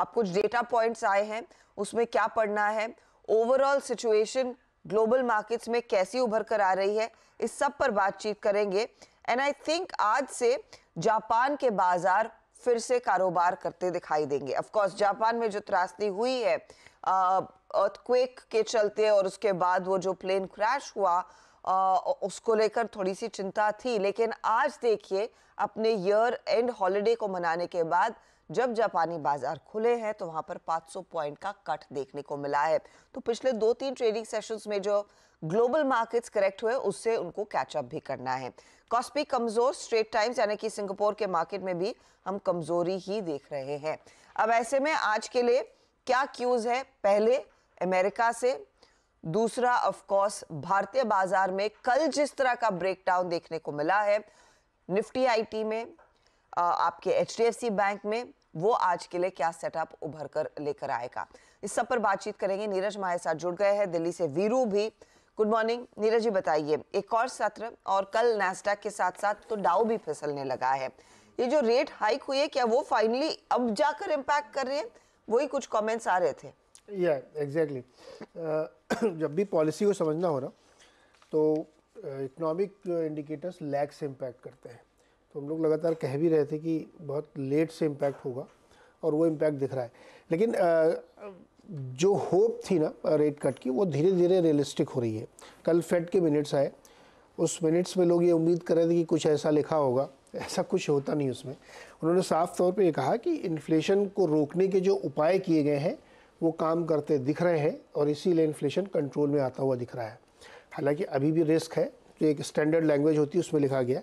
अब कुछ data points आए हैं उसमें क्या पढ़ना है ओवरऑल सिचुएशन ग्लोबल मार्केट्स में कैसी उभर कर आ रही है इस सब पर बातचीत करेंगे एंड आई थिंक आज से जापान के बाजार फिर से कारोबार करते दिखाई देंगे ऑफ कोर्स जापान में जो त्रासदी हुई है अर्थक्वेक के चलते और उसके बाद वो जो प्लेन क्रैश हुआ उसको लेकर थोड़ी सी चिंता थी लेकिन आज देखिए अपने ईयर एंड हॉलिडे को मनाने के बाद जब जापानी बाजार खुले हैं तो वहां पर 500 पॉइंट का कट देखने को मिला है तो पिछले दो तीन ट्रेडिंग सेशंस में जो ग्लोबल मार्केट्स करेक्ट हुए उससे उनको कैचअप भी करना है कॉस्पी कमजोर स्ट्रेट टाइम्स यानी कि सिंगापुर के मार्केट में भी हम कमजोरी ही देख रहे हैं अब ऐसे में आज के लिए क्या क्यूज है पहले अमेरिका से दूसरा ऑफ कोर्स भारतीय बाजार में कल जिस तरह का ब्रेकडाउन देखने को मिला है निफ्टी आईटी में आपके एच बैंक में वो आज के लिए क्या सेटअप उभर कर लेकर आएगा इस सब पर बातचीत करेंगे नीरज हमारे साथ जुड़ गए हैं दिल्ली से वीरू भी गुड मॉर्निंग नीरज जी बताइए एक और सत्र और कल नेस्टा के साथ साथ तो डाउ भी फिसलने लगा है ये जो रेट हाइक हुई है क्या वो फाइनली अब जाकर इम्पैक्ट कर रहे हैं वही कुछ कमेंट्स आ रहे थे या एग्जैक्टली uh, जब भी पॉलिसी को समझना हो ना तो इकोनॉमिक इंडिकेटर्स लैग से इम्पैक्ट करते हैं तो हम लोग लगातार कह भी रहे थे कि बहुत लेट से इम्पैक्ट होगा और वो इम्पैक्ट दिख रहा है लेकिन uh, जो होप थी ना रेट कट की वो धीरे धीरे रियलिस्टिक हो रही है कल फेड के मिनट्स आए उस मिनट्स में लोग ये उम्मीद कर रहे थे कि कुछ ऐसा लिखा होगा ऐसा कुछ होता नहीं उसमें उन्होंने साफ तौर पे ये कहा कि इन्फ्लेशन को रोकने के जो उपाय किए गए हैं वो काम करते दिख रहे हैं और इसीलिए इन्फ्लेशन कंट्रोल में आता हुआ दिख रहा है हालांकि अभी भी रिस्क है जो एक स्टैंडर्ड लैंग्वेज होती है उसमें लिखा गया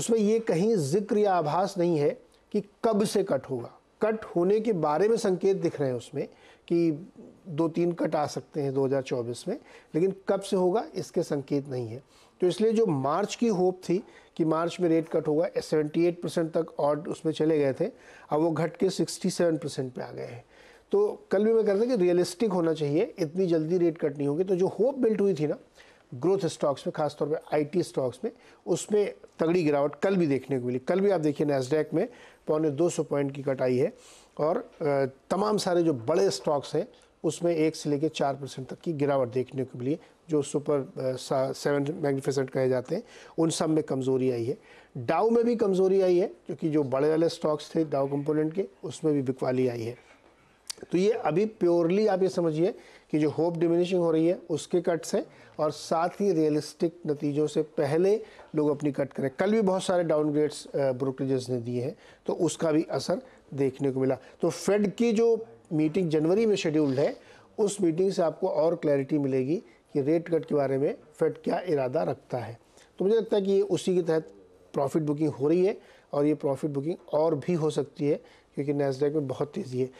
उसमें ये कहीं जिक्र या आभास नहीं है कि कब से कट होगा कट होने के बारे में संकेत दिख रहे हैं उसमें कि दो तीन कट आ सकते हैं 2024 में लेकिन कब से होगा इसके संकेत नहीं है तो इसलिए जो मार्च की होप थी कि मार्च में रेट कट होगा 78 परसेंट तक और उसमें चले गए थे अब वो घट के 67 परसेंट पर आ गए हैं तो कल भी मैं कह रहा था कि रियलिस्टिक होना चाहिए इतनी जल्दी रेट कट नहीं होगी तो जो होप बिल्ट हुई थी ना ग्रोथ स्टॉक्स में खासतौर पर आई स्टॉक्स में उसमें तगड़ी गिरावट कल भी देखने को मिली कल भी आप देखिए नैसडैक में पौने दो पॉइंट की कट आई है और तमाम सारे जो बड़े स्टॉक्स हैं उसमें एक से लेकर चार परसेंट तक की गिरावट देखने को मिली जो सुपर सेवन मैग्निफिसेंट कहे जाते हैं उन सब में कमज़ोरी आई है डाउ में भी कमज़ोरी आई है क्योंकि जो बड़े वाले स्टॉक्स थे डाउ कंपोनेंट के उसमें भी बिकवाली आई है तो ये अभी प्योरली आप ये समझिए कि जो होप डिमिनिशिंग हो रही है उसके कट्स हैं और साथ ही रियलिस्टिक नतीजों से पहले लोग अपनी कट करें कल भी बहुत सारे डाउनग्रेड्स ब्रोकरेजेस ने दिए हैं तो उसका भी असर देखने को मिला तो फेड की जो मीटिंग जनवरी में शेड्यूल्ड है उस मीटिंग से आपको और क्लैरिटी मिलेगी कि रेट कट के बारे में फेड क्या इरादा रखता है तो मुझे लगता है कि ये उसी के तहत प्रॉफिट बुकिंग हो रही है और ये प्रॉफिट बुकिंग और भी हो सकती है क्योंकि नैसडेक में बहुत तेज़ी है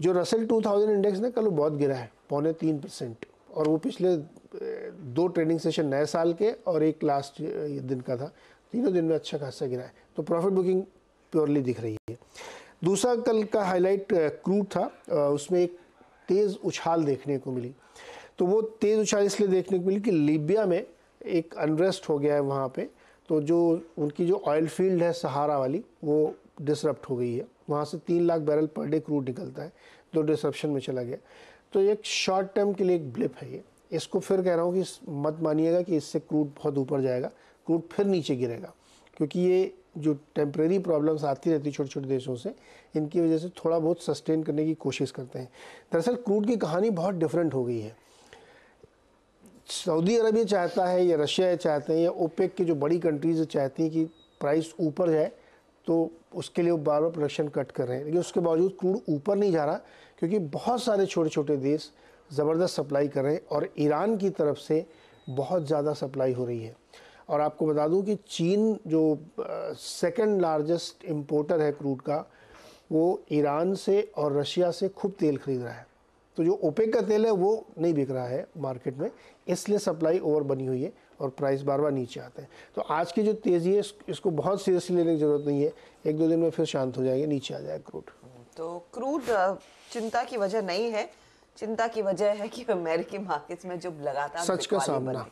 जो रसल 2000 इंडेक्स ना कल वो बहुत गिरा है पौने तीन परसेंट और वो पिछले दो ट्रेडिंग सेशन नए साल के और एक लास्ट दिन का था तीनों दिन में अच्छा खासा गिरा है तो प्रॉफिट बुकिंग प्योरली दिख रही है दूसरा कल का हाईलाइट क्रूड था उसमें एक तेज़ उछाल देखने को मिली तो वो तेज़ उछाल इसलिए देखने को मिली कि लीबिया में एक अनरेस्ट हो गया है वहाँ पे तो जो उनकी जो ऑयल फील्ड है सहारा वाली वो डिसरप्ट हो गई है वहाँ से तीन lakh barrel per day crude निकलता है जो डिसप्शन में चला गया तो एक शॉर्ट टर्म के लिए एक ब्लिप है ये इसको फिर कह रहा हूँ कि मत मानिएगा कि इससे क्रूड बहुत ऊपर जाएगा क्रूड फिर नीचे गिरेगा क्योंकि ये जो टेम्प्रेरी प्रॉब्लम्स आती रहती छोटे छोटे देशों से इनकी वजह से थोड़ा बहुत सस्टेन करने की कोशिश करते हैं दरअसल क्रूड की कहानी बहुत डिफरेंट हो गई है सऊदी अरब ये चाहता है या रशिया ये चाहते हैं या ओपेक की जो बड़ी कंट्रीज चाहती हैं कि प्राइस ऊपर जाए तो उसके लिए वो बार बार प्रोडक्शन कट कर रहे हैं लेकिन उसके बावजूद क्रूड ऊपर नहीं जा रहा क्योंकि बहुत सारे छोटे छोटे देश ज़बरदस्त सप्लाई कर रहे हैं और ईरान की तरफ से बहुत ज़्यादा सप्लाई हो रही है और आपको बता दूं कि चीन जो सेकंड लार्जेस्ट इम्पोर्टर है क्रूड का वो ईरान से और रशिया से खूब तेल खरीद रहा है तो जो ओपेक का तेल है वो नहीं बिक रहा है मार्केट में इसलिए सप्लाई ओवर बनी हुई है और प्राइस बार बार नीचे आते हैं तो आज की जो तेज़ी है इसको बहुत सीरियसली लेने की ज़रूरत नहीं है एक दो दिन में फिर शांत हो जाएगा नीचे आ जाएगा क्रूड तो क्रूड चिंता की वजह नहीं है चिंता की वजह है कि अमेरिकी मार्केट्स में जो लगातार सच का सामना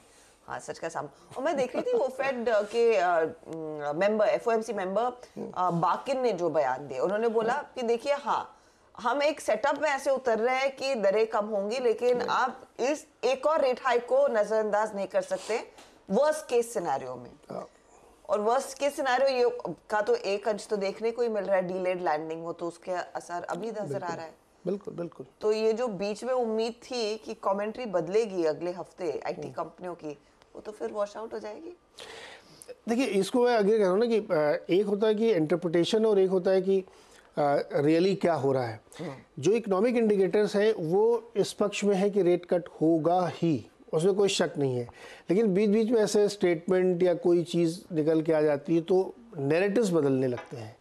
हाँ सच का सामना और मैं देख रही थी वो फेड के मेंबर एफओएमसी मेंबर बाकिन ने जो बयान दिया उन्होंने बोला कि देखिए हाँ हम एक सेटअप में ऐसे उतर रहे हैं कि दरें कम होंगी लेकिन आप इस एक और रेट हाइक को नजरअंदाज नहीं कर सकते वर्स्ट केस सिनेरियो में और वर्स्ट केस सिनेरियो ये का तो एक अंश तो देखने को ही मिल रहा है डिलेड लैंडिंग हो तो उसके असर अभी नजर आ रहा है बिल्कुल बिल्कुल तो ये जो बीच में उम्मीद थी कि कमेंट्री बदलेगी अगले हफ्ते आईटी hmm. कंपनियों की वो तो फिर वॉश आउट हो जाएगी देखिए इसको मैं आगे कह रहा हूँ ना कि एक होता है कि इंटरप्रिटेशन और एक होता है कि रियली क्या हो रहा है जो इकोनॉमिक इंडिकेटर्स हैं वो इस पक्ष में है कि रेट कट होगा ही उसमें कोई शक नहीं है लेकिन बीच बीच में ऐसे स्टेटमेंट या कोई चीज़ निकल के आ जाती है तो नेरेटिव बदलने लगते हैं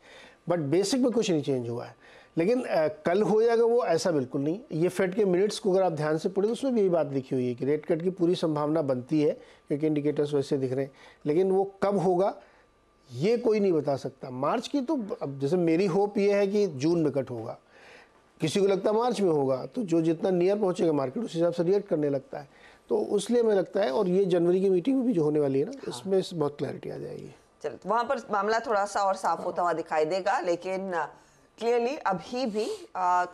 बट बेसिक में कुछ नहीं चेंज हुआ है लेकिन आ, कल हो जाएगा वो ऐसा बिल्कुल नहीं ये फेड के मिनट्स को अगर आप ध्यान से पढ़ें तो उसमें भी यही बात लिखी हुई है कि रेट कट की पूरी संभावना बनती है क्योंकि इंडिकेटर्स वैसे दिख रहे हैं लेकिन वो कब होगा ये कोई नहीं बता सकता मार्च की तो अब जैसे मेरी होप ये है कि जून में कट होगा किसी को लगता है मार्च में होगा तो जो जितना नियर पहुंचेगा मार्केट उस हिसाब से रिएक्ट करने लगता है तो उसलिए मैं लगता है और ये जनवरी की मीटिंग में भी जो होने वाली है ना हाँ। इसमें बहुत क्लैरिटी आ जाएगी चल वहाँ पर मामला थोड़ा सा और साफ होता हुआ दिखाई देगा लेकिन क्लियरली अभी भी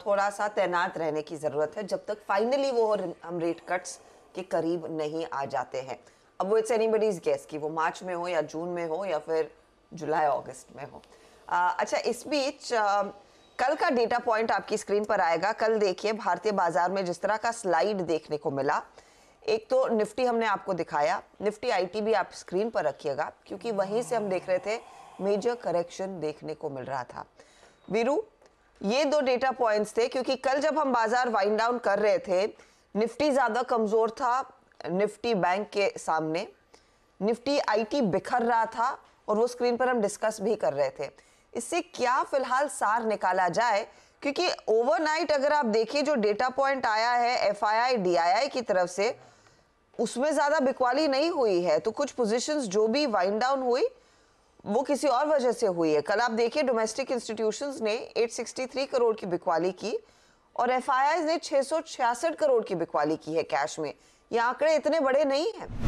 थोड़ा सा तैनात रहने की ज़रूरत है जब तक फाइनली वो हम रेट कट्स के करीब नहीं आ जाते हैं अब वो इट्स एनी बडीज गेस कि वो मार्च में हो या जून में हो या फिर जुलाई अगस्त में हो आ, अच्छा इस बीच आ, कल का डेटा पॉइंट आपकी स्क्रीन पर आएगा कल देखिए भारतीय बाजार में जिस तरह का स्लाइड देखने को मिला एक तो निफ्टी हमने आपको दिखाया निफ्टी आईटी भी आप स्क्रीन पर रखिएगा क्योंकि वहीं से हम देख रहे थे मेजर करेक्शन देखने को मिल रहा था वीरू ये दो डेटा पॉइंट्स थे क्योंकि कल जब हम बाजार वाइंड डाउन कर रहे थे निफ्टी ज़्यादा कमज़ोर था निफ्टी बैंक के सामने निफ्टी आईटी बिखर रहा था और वो स्क्रीन पर हम डिस्कस भी कर रहे थे इससे क्या फिलहाल सार निकाला जाए क्योंकि ओवरनाइट अगर आप देखिए जो डेटा पॉइंट आया है एफ आई की तरफ से उसमें ज़्यादा बिकवाली नहीं हुई है तो कुछ पोजिशन जो भी वाइंड डाउन हुई वो किसी और वजह से हुई है कल आप देखिए डोमेस्टिक इंस्टीट्यूशन ने 863 करोड़ की बिकवाली की और एफ ने 666 करोड़ की बिकवाली की है कैश में ये आंकड़े इतने बड़े नहीं हैं